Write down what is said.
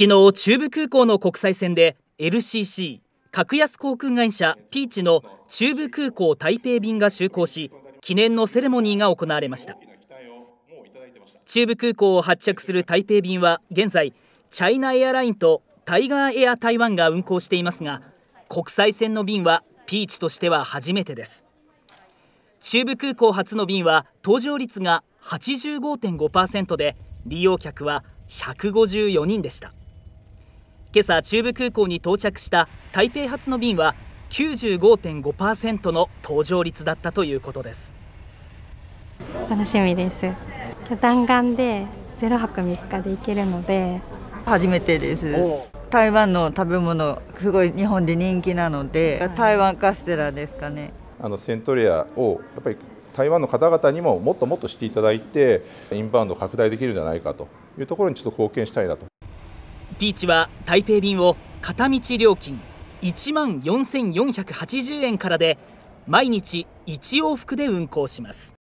昨日中部空港の国際線で LCC 格安航空会社ピーチの中部空港台北便が就航し記念のセレモニーが行われました中部空港を発着する台北便は現在チャイナエアラインとタイガーエア台湾が運航していますが国際線の便はピーチとしては初めてです中部空港発の便は搭乗率が85.5%で利用客は154人でした。今朝中部空港に到着した台北発の便は95.5%の搭乗率だったということです楽しみです弾丸で0泊3日で行けるので初めてです台湾の食べ物すごい日本で人気なので台湾カステラですかねあのセントレアをやっぱり台湾の方々にももっともっとしていただいてインバウンド拡大できるんじゃないかというところにちょっと貢献したいなとピーチは台北便を片道料金1万4480円からで毎日1往復で運行します